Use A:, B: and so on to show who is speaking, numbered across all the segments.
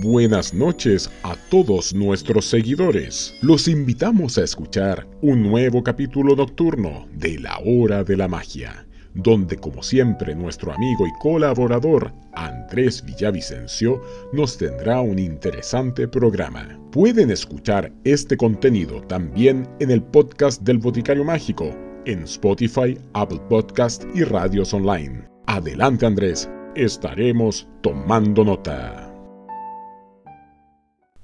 A: buenas noches a todos nuestros seguidores. Los invitamos a escuchar un nuevo capítulo nocturno de La Hora de la Magia, donde como siempre nuestro amigo y colaborador Andrés Villavicencio nos tendrá un interesante programa. Pueden escuchar este contenido también en el podcast del Boticario Mágico, en Spotify, Apple Podcast y radios online. Adelante Andrés, estaremos tomando nota.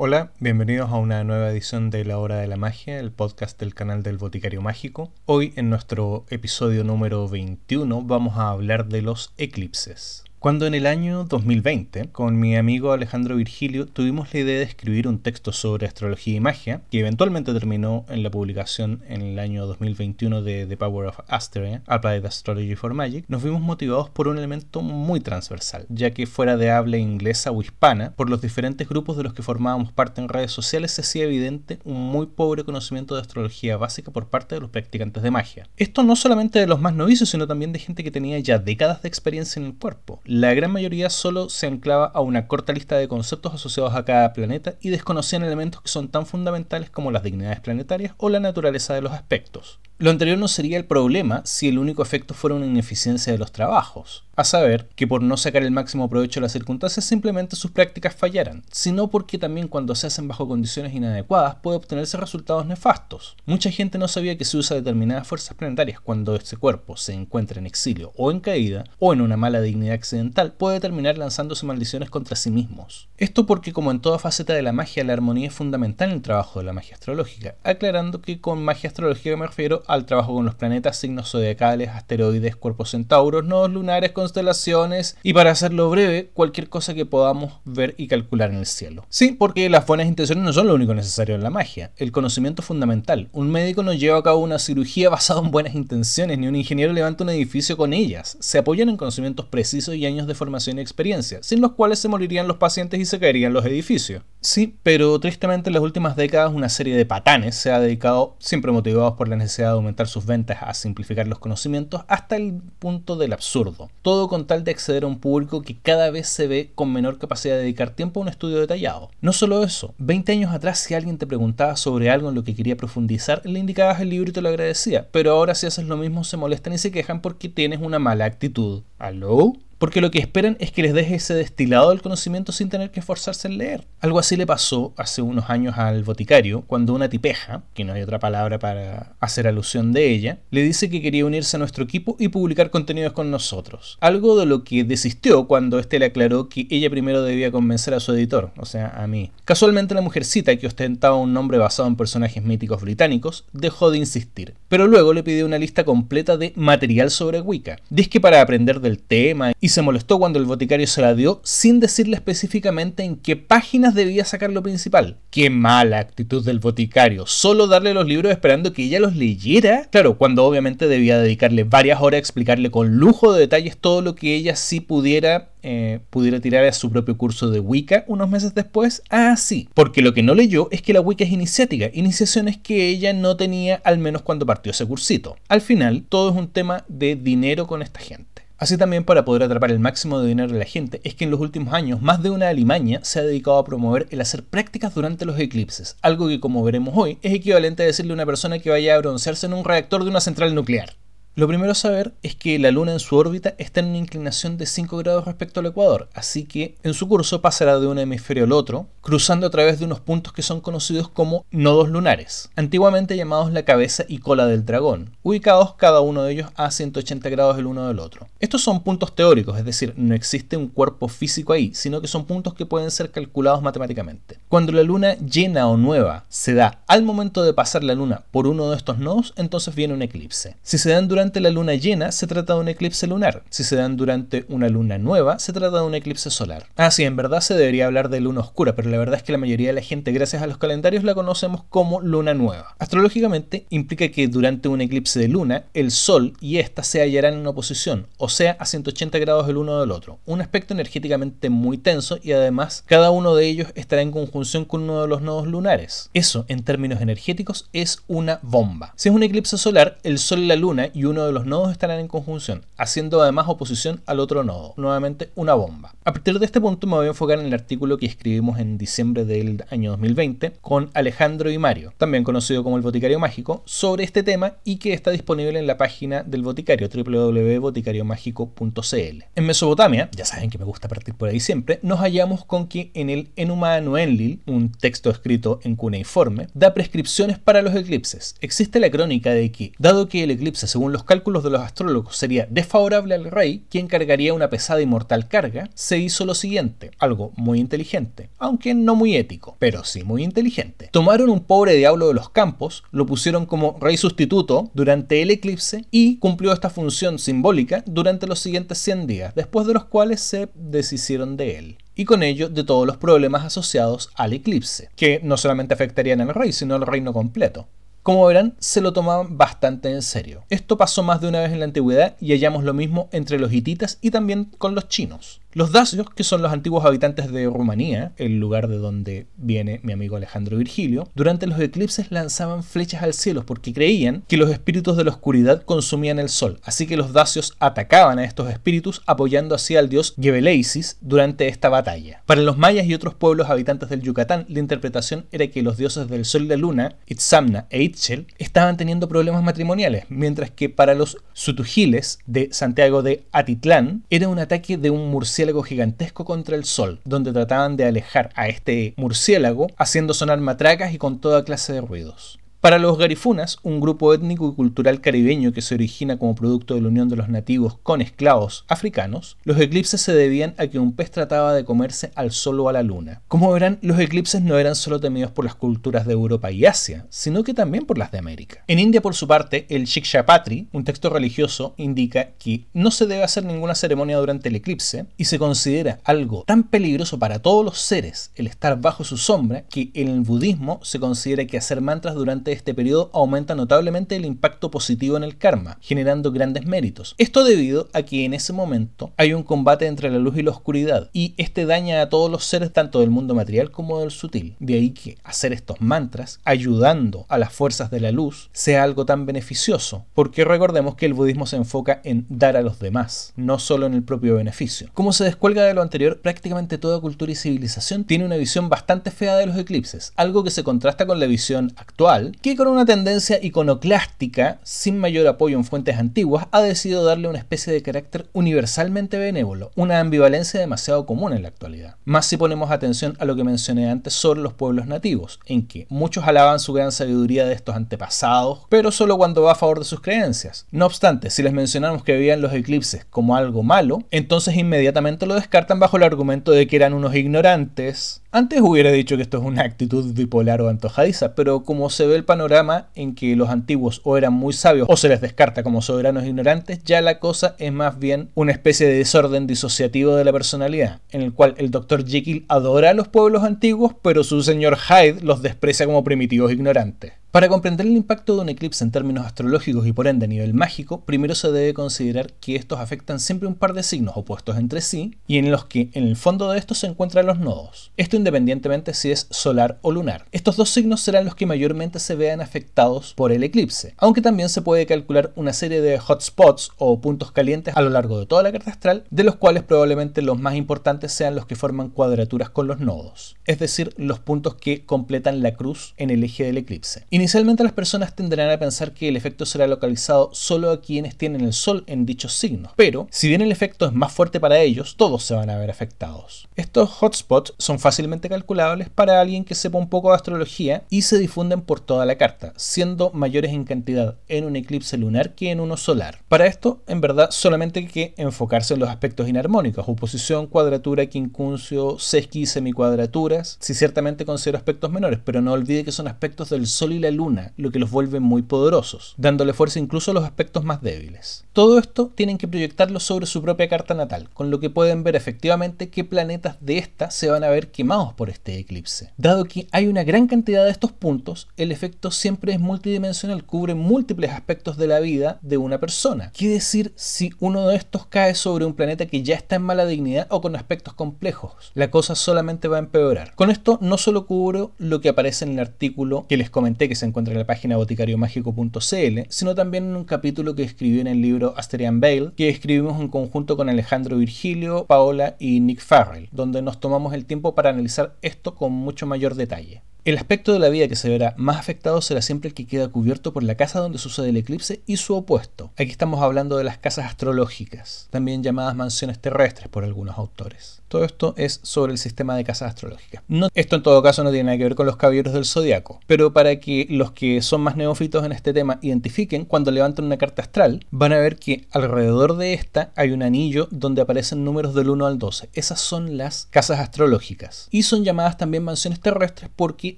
A: Hola, bienvenidos a una nueva edición de La Hora de la Magia, el podcast del canal del Boticario Mágico. Hoy en nuestro episodio número 21 vamos a hablar de los eclipses. Cuando en el año 2020, con mi amigo Alejandro Virgilio, tuvimos la idea de escribir un texto sobre astrología y magia, que eventualmente terminó en la publicación en el año 2021 de The Power of Asteroid, Applied Astrology for Magic, nos vimos motivados por un elemento muy transversal, ya que fuera de habla inglesa o hispana, por los diferentes grupos de los que formábamos parte en redes sociales, se hacía evidente un muy pobre conocimiento de astrología básica por parte de los practicantes de magia. Esto no solamente de los más novicios, sino también de gente que tenía ya décadas de experiencia en el cuerpo. La gran mayoría solo se anclaba a una corta lista de conceptos asociados a cada planeta y desconocían elementos que son tan fundamentales como las dignidades planetarias o la naturaleza de los aspectos. Lo anterior no sería el problema si el único efecto fuera una ineficiencia de los trabajos, a saber, que por no sacar el máximo provecho de las circunstancias simplemente sus prácticas fallaran, sino porque también cuando se hacen bajo condiciones inadecuadas puede obtenerse resultados nefastos. Mucha gente no sabía que se usa determinadas fuerzas planetarias cuando este cuerpo se encuentra en exilio o en caída, o en una mala dignidad accidental, puede terminar lanzándose maldiciones contra sí mismos. Esto porque como en toda faceta de la magia, la armonía es fundamental en el trabajo de la magia astrológica, aclarando que con magia astrológica me refiero al trabajo con los planetas, signos zodiacales, asteroides, cuerpos centauros, nodos lunares, constelaciones y para hacerlo breve, cualquier cosa que podamos ver y calcular en el cielo. Sí, porque las buenas intenciones no son lo único necesario en la magia, el conocimiento es fundamental. Un médico no lleva a cabo una cirugía basada en buenas intenciones, ni un ingeniero levanta un edificio con ellas. Se apoyan en conocimientos precisos y años de formación y experiencia, sin los cuales se morirían los pacientes y se caerían los edificios. Sí, pero tristemente en las últimas décadas una serie de patanes se ha dedicado, siempre motivados por la necesidad de aumentar sus ventas, a simplificar los conocimientos hasta el punto del absurdo. Todo con tal de acceder a un público que cada vez se ve con menor capacidad de dedicar tiempo a un estudio detallado. No solo eso, 20 años atrás si alguien te preguntaba sobre algo en lo que quería profundizar, le indicabas el libro y te lo agradecía, pero ahora si haces lo mismo se molestan y se quejan porque tienes una mala actitud. ¿Aló? porque lo que esperan es que les deje ese destilado del conocimiento sin tener que esforzarse en leer. Algo así le pasó hace unos años al boticario, cuando una tipeja, que no hay otra palabra para hacer alusión de ella, le dice que quería unirse a nuestro equipo y publicar contenidos con nosotros. Algo de lo que desistió cuando este le aclaró que ella primero debía convencer a su editor, o sea, a mí. Casualmente la mujercita, que ostentaba un nombre basado en personajes míticos británicos, dejó de insistir, pero luego le pidió una lista completa de material sobre Wicca. Dice que para aprender del tema y se molestó cuando el boticario se la dio sin decirle específicamente en qué páginas debía sacar lo principal. Qué mala actitud del boticario, solo darle los libros esperando que ella los leyera. Claro, cuando obviamente debía dedicarle varias horas a explicarle con lujo de detalles todo lo que ella sí pudiera eh, pudiera tirar a su propio curso de Wicca unos meses después? Ah, sí, porque lo que no leyó es que la Wicca es iniciática, iniciaciones que ella no tenía al menos cuando partió ese cursito. Al final, todo es un tema de dinero con esta gente. Así también para poder atrapar el máximo de dinero de la gente es que en los últimos años más de una alimaña se ha dedicado a promover el hacer prácticas durante los eclipses, algo que como veremos hoy es equivalente a decirle a una persona que vaya a broncearse en un reactor de una central nuclear. Lo primero a saber es que la Luna en su órbita está en una inclinación de 5 grados respecto al ecuador, así que en su curso pasará de un hemisferio al otro, cruzando a través de unos puntos que son conocidos como nodos lunares, antiguamente llamados la cabeza y cola del dragón, ubicados cada uno de ellos a 180 grados el uno del otro. Estos son puntos teóricos, es decir, no existe un cuerpo físico ahí, sino que son puntos que pueden ser calculados matemáticamente. Cuando la Luna llena o nueva se da al momento de pasar la Luna por uno de estos nodos, entonces viene un eclipse. Si se dan durante la luna llena, se trata de un eclipse lunar. Si se dan durante una luna nueva, se trata de un eclipse solar. Ah, sí, en verdad se debería hablar de luna oscura, pero la verdad es que la mayoría de la gente, gracias a los calendarios, la conocemos como luna nueva. Astrológicamente, implica que durante un eclipse de luna, el Sol y ésta se hallarán en oposición, o sea, a 180 grados el uno del otro. Un aspecto energéticamente muy tenso y además cada uno de ellos estará en conjunción con uno de los nodos lunares. Eso, en términos energéticos, es una bomba. Si es un eclipse solar, el Sol, y la Luna y uno de los nodos estarán en conjunción, haciendo además oposición al otro nodo, nuevamente una bomba. A partir de este punto me voy a enfocar en el artículo que escribimos en diciembre del año 2020 con Alejandro y Mario, también conocido como el Boticario Mágico, sobre este tema y que está disponible en la página del Boticario www.boticariomágico.cl. En Mesopotamia, ya saben que me gusta partir por ahí siempre, nos hallamos con que en el Enuma Enlil, un texto escrito en cuneiforme, da prescripciones para los eclipses. Existe la crónica de que, dado que el eclipse según los los cálculos de los astrólogos sería desfavorable al rey, quien cargaría una pesada y mortal carga, se hizo lo siguiente, algo muy inteligente, aunque no muy ético, pero sí muy inteligente. Tomaron un pobre diablo de los campos, lo pusieron como rey sustituto durante el eclipse y cumplió esta función simbólica durante los siguientes 100 días, después de los cuales se deshicieron de él y con ello de todos los problemas asociados al eclipse, que no solamente afectarían al rey, sino al reino completo. Como verán, se lo tomaban bastante en serio. Esto pasó más de una vez en la antigüedad y hallamos lo mismo entre los hititas y también con los chinos. Los dacios, que son los antiguos habitantes de Rumanía, el lugar de donde viene mi amigo Alejandro Virgilio, durante los eclipses lanzaban flechas al cielo porque creían que los espíritus de la oscuridad consumían el sol. Así que los dacios atacaban a estos espíritus apoyando así al dios Gebeleisis durante esta batalla. Para los mayas y otros pueblos habitantes del Yucatán, la interpretación era que los dioses del sol y la luna, Itzamna e Itchel, estaban teniendo problemas matrimoniales, mientras que para los sutujiles de Santiago de Atitlán era un ataque de un murciélago gigantesco contra el sol, donde trataban de alejar a este murciélago haciendo sonar matracas y con toda clase de ruidos. Para los garifunas, un grupo étnico y cultural caribeño que se origina como producto de la unión de los nativos con esclavos africanos, los eclipses se debían a que un pez trataba de comerse al sol o a la luna. Como verán, los eclipses no eran solo temidos por las culturas de Europa y Asia, sino que también por las de América. En India, por su parte, el Shikshapatri, un texto religioso, indica que no se debe hacer ninguna ceremonia durante el eclipse y se considera algo tan peligroso para todos los seres el estar bajo su sombra que en el budismo se considera que hacer mantras durante de este periodo aumenta notablemente el impacto positivo en el karma, generando grandes méritos. Esto debido a que en ese momento hay un combate entre la luz y la oscuridad, y este daña a todos los seres tanto del mundo material como del sutil. De ahí que hacer estos mantras, ayudando a las fuerzas de la luz, sea algo tan beneficioso, porque recordemos que el budismo se enfoca en dar a los demás, no solo en el propio beneficio. Como se descuelga de lo anterior, prácticamente toda cultura y civilización tiene una visión bastante fea de los eclipses, algo que se contrasta con la visión actual que con una tendencia iconoclástica, sin mayor apoyo en fuentes antiguas, ha decidido darle una especie de carácter universalmente benévolo, una ambivalencia demasiado común en la actualidad. Más si ponemos atención a lo que mencioné antes sobre los pueblos nativos, en que muchos alaban su gran sabiduría de estos antepasados, pero solo cuando va a favor de sus creencias. No obstante, si les mencionamos que veían los eclipses como algo malo, entonces inmediatamente lo descartan bajo el argumento de que eran unos ignorantes, antes hubiera dicho que esto es una actitud bipolar o antojadiza, pero como se ve el panorama en que los antiguos o eran muy sabios o se les descarta como soberanos e ignorantes, ya la cosa es más bien una especie de desorden disociativo de la personalidad, en el cual el Dr. Jekyll adora a los pueblos antiguos, pero su señor Hyde los desprecia como primitivos e ignorantes. Para comprender el impacto de un eclipse en términos astrológicos y por ende a nivel mágico, primero se debe considerar que estos afectan siempre un par de signos opuestos entre sí y en los que en el fondo de estos se encuentran los nodos, esto independientemente si es solar o lunar. Estos dos signos serán los que mayormente se vean afectados por el eclipse, aunque también se puede calcular una serie de hotspots o puntos calientes a lo largo de toda la carta astral, de los cuales probablemente los más importantes sean los que forman cuadraturas con los nodos, es decir, los puntos que completan la cruz en el eje del eclipse. Inicialmente las personas tendrán a pensar que el efecto será localizado solo a quienes tienen el sol en dichos signos, pero si bien el efecto es más fuerte para ellos, todos se van a ver afectados. Estos hotspots son fácilmente calculables para alguien que sepa un poco de astrología y se difunden por toda la carta, siendo mayores en cantidad en un eclipse lunar que en uno solar. Para esto, en verdad, solamente hay que enfocarse en los aspectos inarmónicos, oposición, cuadratura, quincuncio, sesqui, semicuadraturas, si ciertamente considero aspectos menores, pero no olvide que son aspectos del sol y la luna, lo que los vuelve muy poderosos, dándole fuerza incluso a los aspectos más débiles. Todo esto tienen que proyectarlo sobre su propia carta natal, con lo que pueden ver efectivamente qué planetas de esta se van a ver quemados por este eclipse. Dado que hay una gran cantidad de estos puntos, el efecto siempre es multidimensional, cubre múltiples aspectos de la vida de una persona. Quiere decir si uno de estos cae sobre un planeta que ya está en mala dignidad o con aspectos complejos? La cosa solamente va a empeorar. Con esto no solo cubro lo que aparece en el artículo que les comenté que se encuentra en la página boticario-mágico.cl, sino también en un capítulo que escribí en el libro Asterian Bale, que escribimos en conjunto con Alejandro Virgilio, Paola y Nick Farrell, donde nos tomamos el tiempo para analizar esto con mucho mayor detalle. El aspecto de la vida que se verá más afectado será siempre el que queda cubierto por la casa donde sucede el eclipse y su opuesto. Aquí estamos hablando de las casas astrológicas, también llamadas mansiones terrestres por algunos autores. Todo esto es sobre el sistema de casas astrológicas. esto en todo caso no tiene nada que ver con los caballeros del zodiaco, pero para que los que son más neófitos en este tema identifiquen, cuando levantan una carta astral, van a ver que alrededor de esta hay un anillo donde aparecen números del 1 al 12. Esas son las casas astrológicas. Y son llamadas también mansiones terrestres porque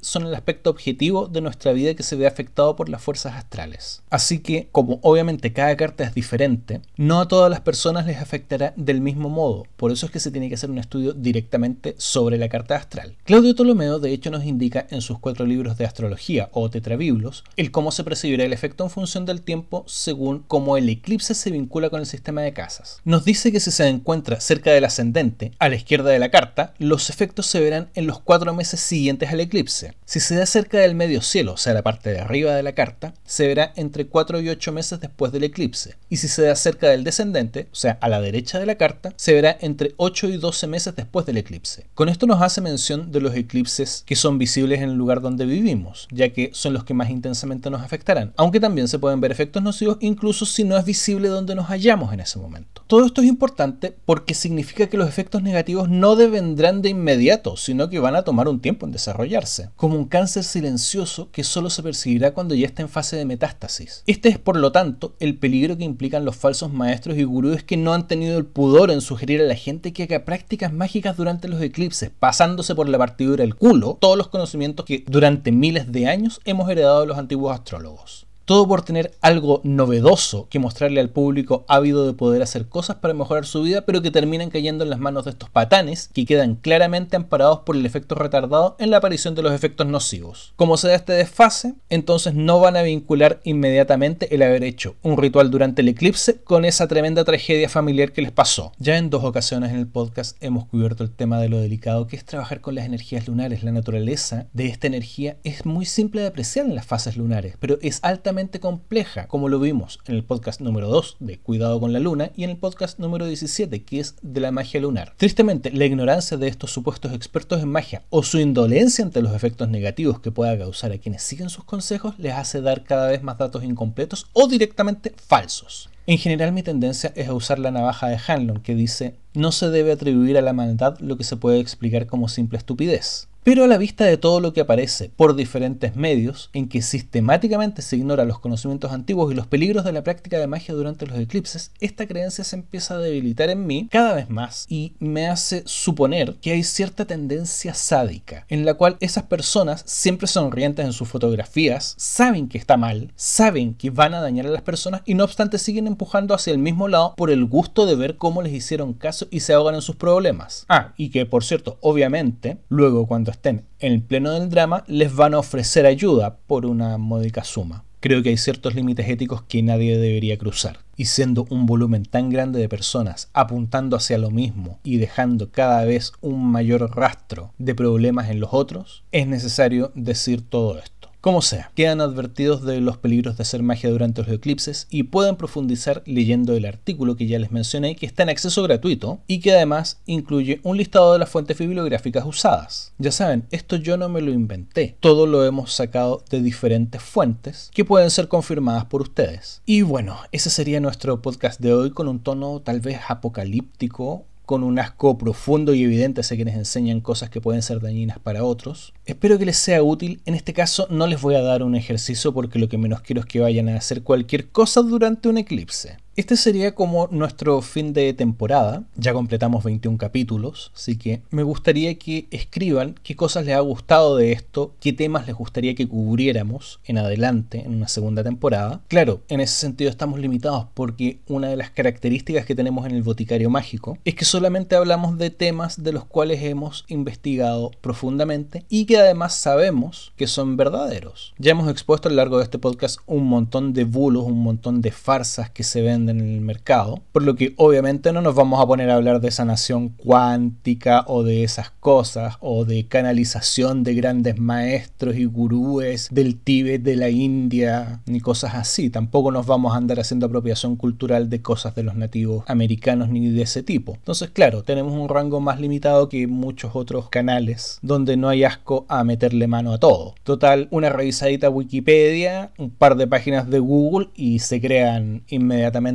A: son el aspecto objetivo de nuestra vida que se ve afectado por las fuerzas astrales. Así que, como obviamente cada carta es diferente, no a todas las personas les afectará del mismo modo. Por eso es que se tiene que hacer un estudio directamente sobre la carta astral. Claudio Ptolomeo, de hecho, nos indica en sus cuatro libros de astrología o tetrabiblos el cómo se percibirá el efecto en función del tiempo según cómo el eclipse se vincula con el sistema de casas. Nos dice que si se encuentra cerca del ascendente, a la izquierda de la carta, los efectos se verán en los cuatro meses siguientes al eclipse. Si se da cerca del medio cielo, o sea, la parte de arriba de la carta, se verá entre 4 y 8 meses después del eclipse. Y si se da cerca del descendente, o sea, a la derecha de la carta, se verá entre 8 y 12 meses después del eclipse. Con esto nos hace mención de los eclipses que son visibles en el lugar donde vivimos, ya que son los que más intensamente nos afectarán, aunque también se pueden ver efectos nocivos incluso si no es visible donde nos hallamos en ese momento. Todo esto es importante porque significa que los efectos negativos no devendrán de inmediato, sino que van a tomar un tiempo en desarrollarse como un cáncer silencioso que solo se percibirá cuando ya está en fase de metástasis. Este es, por lo tanto, el peligro que implican los falsos maestros y gurúes que no han tenido el pudor en sugerir a la gente que haga prácticas mágicas durante los eclipses, pasándose por la partidura del culo todos los conocimientos que durante miles de años hemos heredado de los antiguos astrólogos. Todo por tener algo novedoso que mostrarle al público ávido de poder hacer cosas para mejorar su vida, pero que terminan cayendo en las manos de estos patanes que quedan claramente amparados por el efecto retardado en la aparición de los efectos nocivos. Como se da este desfase, entonces no van a vincular inmediatamente el haber hecho un ritual durante el eclipse con esa tremenda tragedia familiar que les pasó. Ya en dos ocasiones en el podcast hemos cubierto el tema de lo delicado que es trabajar con las energías lunares. La naturaleza de esta energía es muy simple de apreciar en las fases lunares, pero es altamente compleja, como lo vimos en el podcast número 2 de Cuidado con la Luna y en el podcast número 17, que es de la magia lunar. Tristemente, la ignorancia de estos supuestos expertos en magia o su indolencia ante los efectos negativos que pueda causar a quienes siguen sus consejos les hace dar cada vez más datos incompletos o directamente falsos. En general mi tendencia es a usar la navaja de Hanlon que dice no se debe atribuir a la maldad lo que se puede explicar como simple estupidez. Pero a la vista de todo lo que aparece por diferentes medios, en que sistemáticamente se ignora los conocimientos antiguos y los peligros de la práctica de magia durante los eclipses, esta creencia se empieza a debilitar en mí cada vez más y me hace suponer que hay cierta tendencia sádica, en la cual esas personas siempre sonrientes en sus fotografías, saben que está mal, saben que van a dañar a las personas y no obstante siguen empujando hacia el mismo lado por el gusto de ver cómo les hicieron caso y se ahogan en sus problemas. Ah, y que por cierto, obviamente, luego cuando estén en el pleno del drama, les van a ofrecer ayuda por una módica suma. Creo que hay ciertos límites éticos que nadie debería cruzar. Y siendo un volumen tan grande de personas apuntando hacia lo mismo y dejando cada vez un mayor rastro de problemas en los otros, es necesario decir todo esto. Como sea, quedan advertidos de los peligros de hacer magia durante los eclipses y pueden profundizar leyendo el artículo que ya les mencioné que está en acceso gratuito y que además incluye un listado de las fuentes bibliográficas usadas. Ya saben, esto yo no me lo inventé, todo lo hemos sacado de diferentes fuentes que pueden ser confirmadas por ustedes. Y bueno, ese sería nuestro podcast de hoy con un tono tal vez apocalíptico con un asco profundo y evidente hacia quienes enseñan cosas que pueden ser dañinas para otros. Espero que les sea útil, en este caso no les voy a dar un ejercicio porque lo que menos quiero es que vayan a hacer cualquier cosa durante un eclipse. Este sería como nuestro fin de temporada. Ya completamos 21 capítulos, así que me gustaría que escriban qué cosas les ha gustado de esto, qué temas les gustaría que cubriéramos en adelante en una segunda temporada. Claro, en ese sentido estamos limitados porque una de las características que tenemos en el Boticario Mágico es que solamente hablamos de temas de los cuales hemos investigado profundamente y que además sabemos que son verdaderos. Ya hemos expuesto a lo largo de este podcast un montón de bulos, un montón de farsas que se ven en el mercado, por lo que obviamente no nos vamos a poner a hablar de sanación cuántica o de esas cosas, o de canalización de grandes maestros y gurúes del Tíbet, de la India, ni cosas así. Tampoco nos vamos a andar haciendo apropiación cultural de cosas de los nativos americanos ni de ese tipo. Entonces, claro, tenemos un rango más limitado que muchos otros canales donde no hay asco a meterle mano a todo. Total, una revisadita Wikipedia, un par de páginas de Google y se crean inmediatamente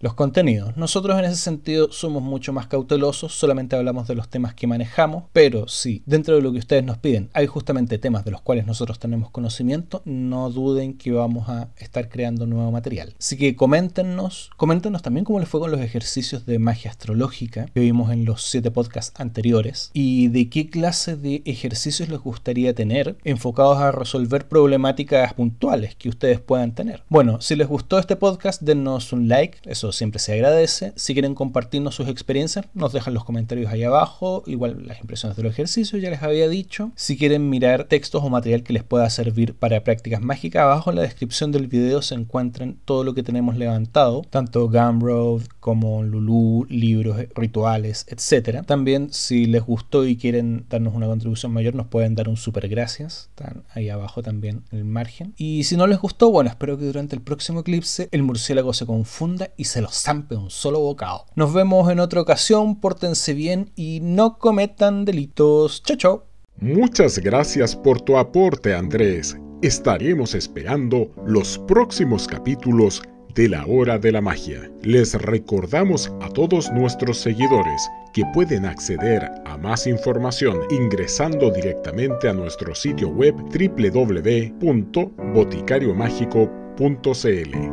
A: los contenidos. Nosotros en ese sentido somos mucho más cautelosos, solamente hablamos de los temas que manejamos, pero si dentro de lo que ustedes nos piden hay justamente temas de los cuales nosotros tenemos conocimiento, no duden que vamos a estar creando nuevo material. Así que coméntenos, coméntenos también cómo les fue con los ejercicios de magia astrológica que vimos en los siete podcasts anteriores y de qué clase de ejercicios les gustaría tener enfocados a resolver problemáticas puntuales que ustedes puedan tener. Bueno, si les gustó este podcast, denos un like eso siempre se agradece. Si quieren compartirnos sus experiencias, nos dejan los comentarios ahí abajo, igual las impresiones del ejercicio ya les había dicho. Si quieren mirar textos o material que les pueda servir para prácticas mágicas, abajo en la descripción del video se encuentran todo lo que tenemos levantado, tanto Gumroad como Lulu, libros, rituales, etcétera También si les gustó y quieren darnos una contribución mayor, nos pueden dar un super gracias, están ahí abajo también en el margen. Y si no les gustó, bueno, espero que durante el próximo eclipse el murciélago se confunda y se lo zampe un solo bocado. Nos vemos en otra ocasión, pórtense bien y no cometan delitos. Chao, chao. Muchas gracias por tu aporte, Andrés. Estaremos esperando los próximos capítulos de la hora de la magia. Les recordamos a todos nuestros seguidores que pueden acceder a más información ingresando directamente a nuestro sitio web www.boticariomágico.cl.